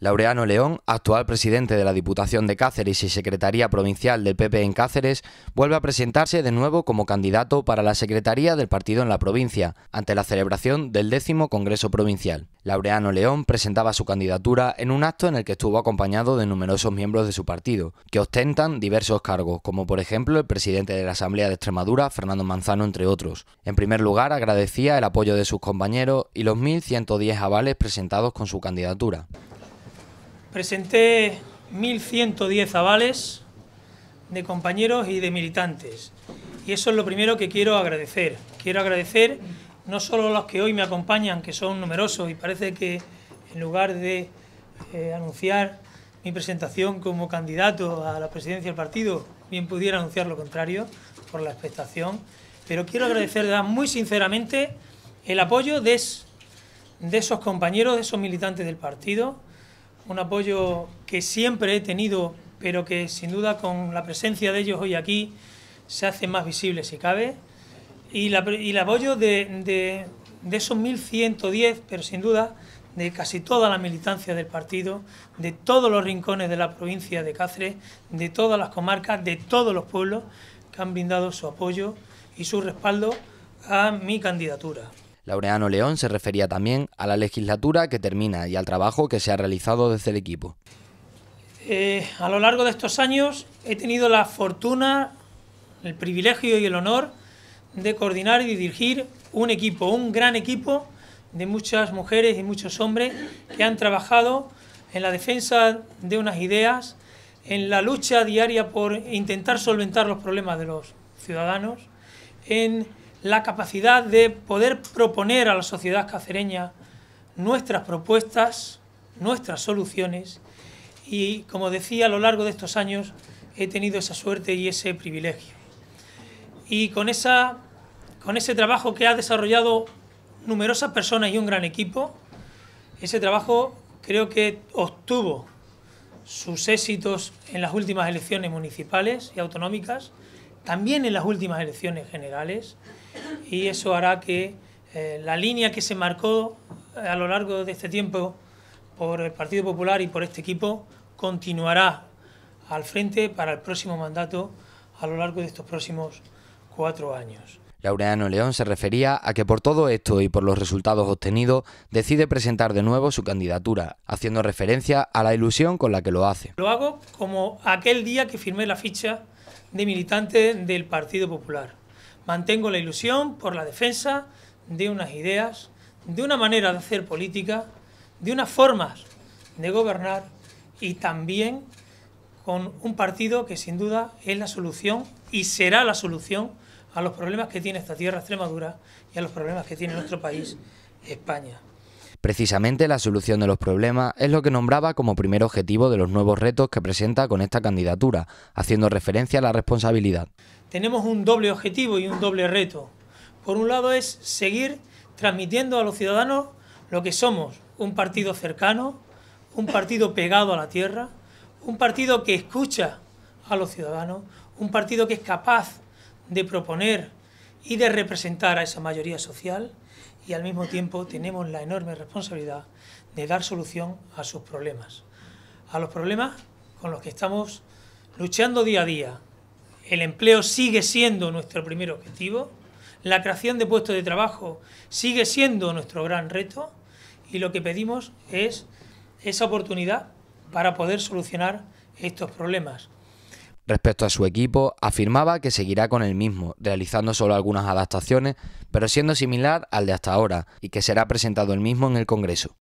Laureano León, actual presidente de la Diputación de Cáceres y secretaría provincial del PP en Cáceres, vuelve a presentarse de nuevo como candidato para la secretaría del partido en la provincia, ante la celebración del décimo Congreso Provincial. Laureano León presentaba su candidatura en un acto en el que estuvo acompañado de numerosos miembros de su partido, que ostentan diversos cargos, como por ejemplo el presidente de la Asamblea de Extremadura, Fernando Manzano, entre otros. En primer lugar, agradecía el apoyo de sus compañeros y los 1.110 avales presentados con su candidatura presenté 1.110 avales de compañeros y de militantes. Y eso es lo primero que quiero agradecer. Quiero agradecer no solo a los que hoy me acompañan, que son numerosos, y parece que en lugar de eh, anunciar mi presentación como candidato a la presidencia del partido, bien pudiera anunciar lo contrario por la expectación, pero quiero agradecer muy sinceramente el apoyo de esos compañeros, de esos militantes del partido, un apoyo que siempre he tenido, pero que sin duda con la presencia de ellos hoy aquí se hace más visible si cabe, y, y el apoyo de, de, de esos 1.110, pero sin duda de casi toda la militancia del partido, de todos los rincones de la provincia de Cáceres, de todas las comarcas, de todos los pueblos que han brindado su apoyo y su respaldo a mi candidatura. Laureano León se refería también a la legislatura que termina y al trabajo que se ha realizado desde el equipo. Eh, a lo largo de estos años he tenido la fortuna, el privilegio y el honor de coordinar y dirigir un equipo, un gran equipo de muchas mujeres y muchos hombres que han trabajado en la defensa de unas ideas, en la lucha diaria por intentar solventar los problemas de los ciudadanos, en la capacidad de poder proponer a la sociedad cacereña nuestras propuestas, nuestras soluciones y, como decía, a lo largo de estos años he tenido esa suerte y ese privilegio. Y con, con ese trabajo que ha desarrollado numerosas personas y un gran equipo, ese trabajo creo que obtuvo sus éxitos en las últimas elecciones municipales y autonómicas también en las últimas elecciones generales y eso hará que eh, la línea que se marcó eh, a lo largo de este tiempo por el Partido Popular y por este equipo continuará al frente para el próximo mandato a lo largo de estos próximos cuatro años. Laureano León se refería a que por todo esto y por los resultados obtenidos decide presentar de nuevo su candidatura, haciendo referencia a la ilusión con la que lo hace. Lo hago como aquel día que firmé la ficha de militante del Partido Popular. Mantengo la ilusión por la defensa de unas ideas, de una manera de hacer política, de unas formas de gobernar y también con un partido que sin duda es la solución y será la solución a los problemas que tiene esta tierra Extremadura y a los problemas que tiene nuestro país España. Precisamente la solución de los problemas es lo que nombraba como primer objetivo de los nuevos retos que presenta con esta candidatura, haciendo referencia a la responsabilidad. Tenemos un doble objetivo y un doble reto. Por un lado es seguir transmitiendo a los ciudadanos lo que somos, un partido cercano, un partido pegado a la tierra, un partido que escucha a los ciudadanos, un partido que es capaz de proponer y de representar a esa mayoría social y al mismo tiempo tenemos la enorme responsabilidad de dar solución a sus problemas, a los problemas con los que estamos luchando día a día. El empleo sigue siendo nuestro primer objetivo, la creación de puestos de trabajo sigue siendo nuestro gran reto y lo que pedimos es esa oportunidad para poder solucionar estos problemas. Respecto a su equipo, afirmaba que seguirá con el mismo, realizando solo algunas adaptaciones, pero siendo similar al de hasta ahora, y que será presentado el mismo en el Congreso.